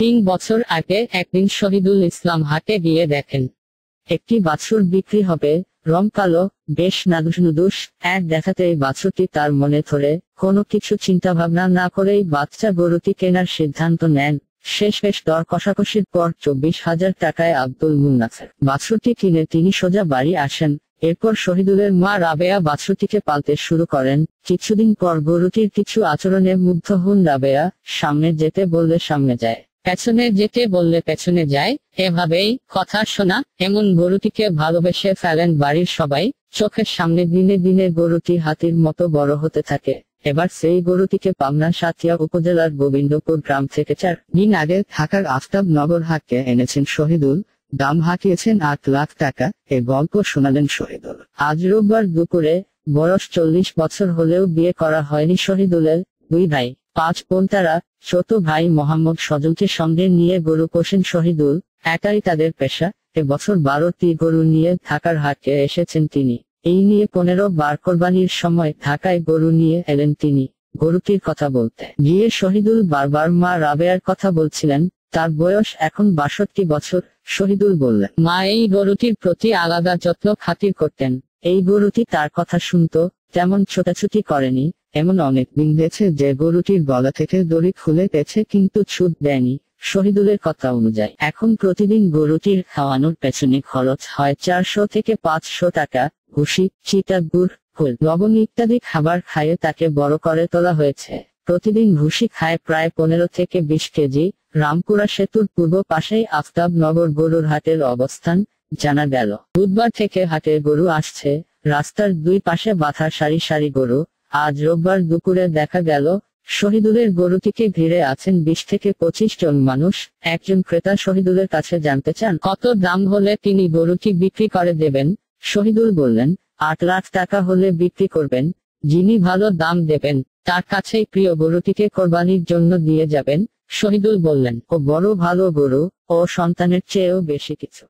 তিন বছর আগে একদিন শহীদুল ইসলাম হাটে গিয়ে দেখেন একটি বাছুর বিক্রি হবে রং কালো বেশ নাদুস নুদুস এক এই বাছুরটি তার মনে ধরে কোনো কিছু চিন্তা ভাবনা না করেই বাচ্চা গরুটি কেনার সিদ্ধান্ত নেন শেষ বেশ দর কষাকষির পর চব্বিশ হাজার টাকায় আব্দুল মুন্নাফের বাছুরটি কিনে তিনি সোজা বাড়ি আসেন এরপর শহীদুলের মা রাবেয়া বাছুরটিকে পালতে শুরু করেন কিছুদিন পর গরুটির কিছু আচরণে মুগ্ধ হন রাবেয়া সামনে যেতে বললে সামনে যায় পেছনে যেতে বললে পেছনে যায় এভাবেই কথা শোনা এমন গরুটিকে ভালোবেসে ফেলেন বাড়ির সবাই চোখের সামনে দিনে দিনে গরুটি হাতির মতো বড় হতে থাকে এবার সেই গরুটিকে পাবনা সাতিয়া উপজেলার গোবিন্দপুর গ্রাম থেকে চার দিন আগে ঢাকার আফতাব নগর হাটকে এনেছেন শহীদুল দাম হাঁকিয়েছেন আট লাখ টাকা এ গল্প শোনালেন শহীদুল আজ রোববার দুপুরে বয়স চল্লিশ বছর হলেও বিয়ে করা হয়নি শহীদুলের দুই ভাই পাঁচ কোন তারা ছোট ভাই মোহাম্মদ সজলকে সঙ্গে নিয়ে গরু পোষেন শহীদুল একাই তাদের পেশা এবছর বারোটি গরু নিয়ে ঢাকার হাটে এসেছেন তিনি এই নিয়ে পনেরো বার কোরবানির সময় ঢাকায় গরু নিয়ে এলেন তিনি গরুটির কথা বলতে গিয়ে শহীদুল বারবার মা রাবেয়ার কথা বলছিলেন তার বয়স এখন বাষট্টি বছর শহীদুল বললেন মা এই গরুটির প্রতি আলাদা যত্ন খাতির করতেন এই গরুটি তার কথা শুনত তেমন ছোটাছুটি করেনি এমন অনেক দিন গেছে যে গরুটির গলা থেকে দড়ি খুলে পেছে কিন্তু ছুট দেয়নি শহীদুলের কথা অনুযায়ী এখন প্রতিদিন গরুটির খাওয়ানোর পেছনে খরচ হয় চারশো থেকে পাঁচশো টাকা ভুসি চিটা গুড় ফুল লবণ ইত্যাদি খাবার খাইয়ে তাকে বড় করে তোলা হয়েছে প্রতিদিন ভুসি খায় প্রায় পনেরো থেকে বিশ কেজি রামপুরা সেতুর পূর্ব পাশেই আফতাব নগর গরুর হাটের অবস্থান জানা গেল বুধবার থেকে হাটে গরু আসছে রাস্তার দুই পাশে বাথা সারি সারি গরু আজ রোববার দুপুরে দেখা গেল শহীদুলের গরুটিকে ঘিরে আছেন বিশ থেকে পঁচিশ জন মানুষ একজন ক্রেতা শহীদুলের কাছে জানতে চান কত দাম হলে তিনি গরুটি বিক্রি করে দেবেন শহীদুল বললেন আট লাখ টাকা হলে বিক্রি করবেন যিনি ভালো দাম দেবেন তার কাছেই প্রিয় গরুটিকে কোরবানির জন্য দিয়ে যাবেন শহীদুল বললেন ও বড় ভালো গরু ও সন্তানের চেয়েও বেশি কিছু